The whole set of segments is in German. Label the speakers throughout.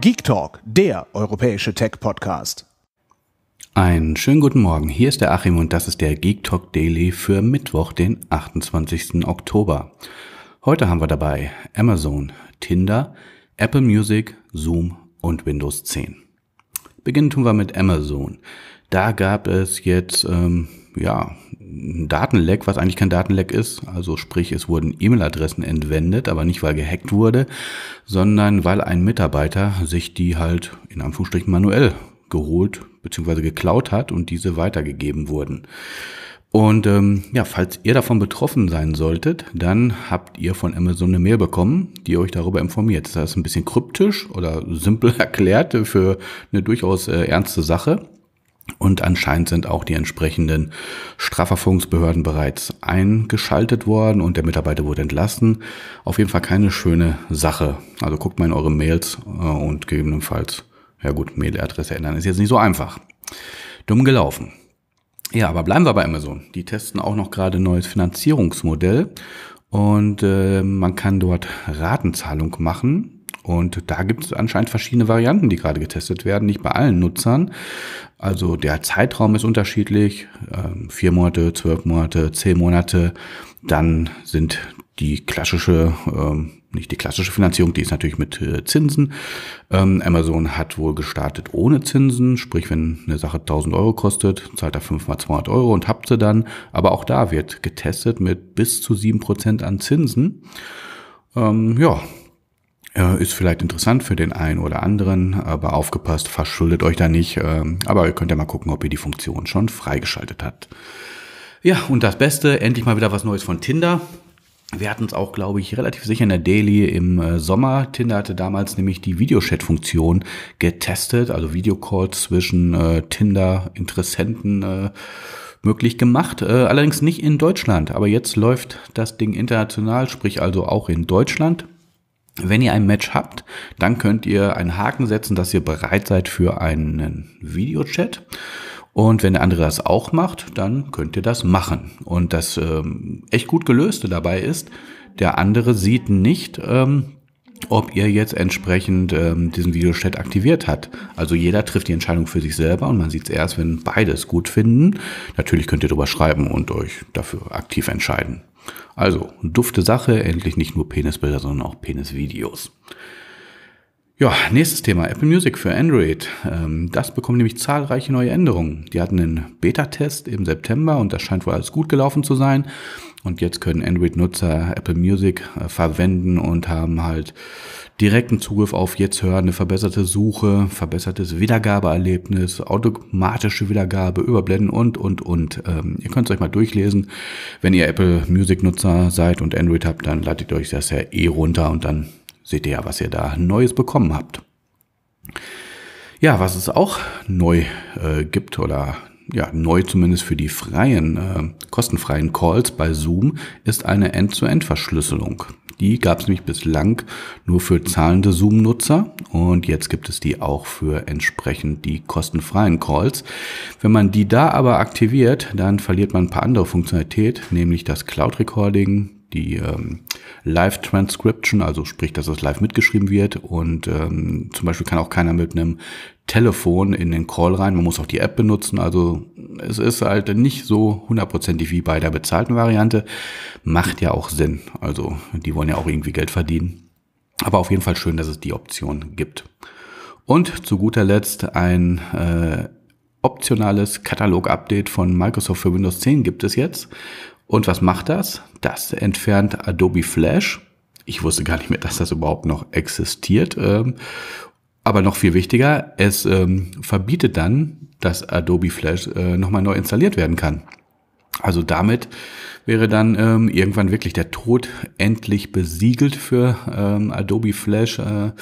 Speaker 1: Geek Talk, der europäische Tech-Podcast. Einen schönen guten Morgen, hier ist der Achim und das ist der Geek Talk Daily für Mittwoch, den 28. Oktober. Heute haben wir dabei Amazon, Tinder, Apple Music, Zoom und Windows 10. Beginnen tun wir mit Amazon. Da gab es jetzt, ähm, ja, ein Datenleck, was eigentlich kein Datenleck ist. Also sprich, es wurden E-Mail-Adressen entwendet, aber nicht weil gehackt wurde, sondern weil ein Mitarbeiter sich die halt in Anführungsstrichen manuell geholt bzw. geklaut hat und diese weitergegeben wurden. Und ähm, ja, falls ihr davon betroffen sein solltet, dann habt ihr von Amazon eine Mail bekommen, die euch darüber informiert. Das ist ein bisschen kryptisch oder simpel erklärt für eine durchaus äh, ernste Sache. Und anscheinend sind auch die entsprechenden Strafverfolgungsbehörden bereits eingeschaltet worden und der Mitarbeiter wurde entlassen. Auf jeden Fall keine schöne Sache. Also guckt mal in eure Mails äh, und gegebenenfalls, ja gut, Mailadresse ändern ist jetzt nicht so einfach. Dumm gelaufen. Ja, aber bleiben wir bei Amazon. Die testen auch noch gerade ein neues Finanzierungsmodell und äh, man kann dort Ratenzahlung machen und da gibt es anscheinend verschiedene Varianten, die gerade getestet werden, nicht bei allen Nutzern. Also der Zeitraum ist unterschiedlich, ähm, vier Monate, zwölf Monate, zehn Monate. Dann sind die klassische, ähm, nicht die klassische Finanzierung, die ist natürlich mit äh, Zinsen. Ähm, Amazon hat wohl gestartet ohne Zinsen, sprich wenn eine Sache 1000 Euro kostet, zahlt er 5 mal 200 Euro und habt sie dann. Aber auch da wird getestet mit bis zu 7% an Zinsen. Ähm, ja, ist vielleicht interessant für den einen oder anderen, aber aufgepasst, verschuldet euch da nicht. Ähm, aber ihr könnt ja mal gucken, ob ihr die Funktion schon freigeschaltet habt. Ja, und das Beste, endlich mal wieder was Neues von Tinder. Wir hatten es auch, glaube ich, relativ sicher in der Daily im äh, Sommer. Tinder hatte damals nämlich die Videochat-Funktion getestet, also Videocalls zwischen äh, Tinder-Interessenten äh, möglich gemacht. Äh, allerdings nicht in Deutschland, aber jetzt läuft das Ding international, sprich also auch in Deutschland. Wenn ihr ein Match habt, dann könnt ihr einen Haken setzen, dass ihr bereit seid für einen Videochat. Und wenn der andere das auch macht, dann könnt ihr das machen. Und das ähm, echt gut gelöste dabei ist, der andere sieht nicht, ähm, ob ihr jetzt entsprechend ähm, diesen Videochat aktiviert hat. Also jeder trifft die Entscheidung für sich selber und man sieht es erst, wenn beide es gut finden. Natürlich könnt ihr darüber schreiben und euch dafür aktiv entscheiden. Also, dufte Sache, endlich nicht nur Penisbilder, sondern auch Penisvideos. Ja, nächstes Thema, Apple Music für Android. Ähm, das bekommt nämlich zahlreiche neue Änderungen. Die hatten einen Beta-Test im September und das scheint wohl alles gut gelaufen zu sein. Und jetzt können Android-Nutzer Apple Music äh, verwenden und haben halt direkten Zugriff auf jetzt hören, eine verbesserte Suche, verbessertes Wiedergabeerlebnis, automatische Wiedergabe, Überblenden und, und, und. Ähm, ihr könnt es euch mal durchlesen. Wenn ihr Apple Music-Nutzer seid und Android habt, dann ladet ihr euch das ja eh runter und dann seht ihr ja, was ihr da Neues bekommen habt. Ja, was es auch neu äh, gibt oder ja, neu zumindest für die freien, äh, kostenfreien Calls bei Zoom ist eine End-zu-End-Verschlüsselung. Die gab es nämlich bislang nur für zahlende Zoom-Nutzer und jetzt gibt es die auch für entsprechend die kostenfreien Calls. Wenn man die da aber aktiviert, dann verliert man ein paar andere Funktionalität, nämlich das Cloud Recording, die ähm, Live-Transcription, also sprich, dass das live mitgeschrieben wird. Und ähm, zum Beispiel kann auch keiner mit einem Telefon in den Call rein. Man muss auch die App benutzen. Also es ist halt nicht so hundertprozentig wie bei der bezahlten Variante. Macht ja auch Sinn. Also die wollen ja auch irgendwie Geld verdienen. Aber auf jeden Fall schön, dass es die Option gibt. Und zu guter Letzt ein äh, optionales Katalog-Update von Microsoft für Windows 10 gibt es jetzt. Und was macht das? Das entfernt Adobe Flash. Ich wusste gar nicht mehr, dass das überhaupt noch existiert. Ähm, aber noch viel wichtiger, es ähm, verbietet dann, dass Adobe Flash äh, nochmal neu installiert werden kann. Also damit wäre dann ähm, irgendwann wirklich der Tod endlich besiegelt für ähm, Adobe Flash. Äh,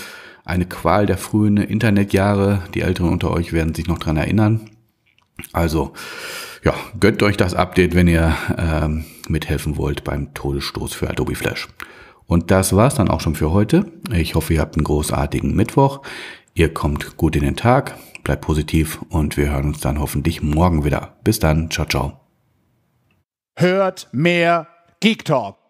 Speaker 1: eine Qual der frühen Internetjahre. Die Älteren unter euch werden sich noch dran erinnern. Also, ja, gönnt euch das Update, wenn ihr ähm, mithelfen wollt beim Todesstoß für Adobe Flash. Und das war's dann auch schon für heute. Ich hoffe, ihr habt einen großartigen Mittwoch. Ihr kommt gut in den Tag, bleibt positiv und wir hören uns dann hoffentlich morgen wieder. Bis dann, ciao, ciao. Hört mehr Geek Talk.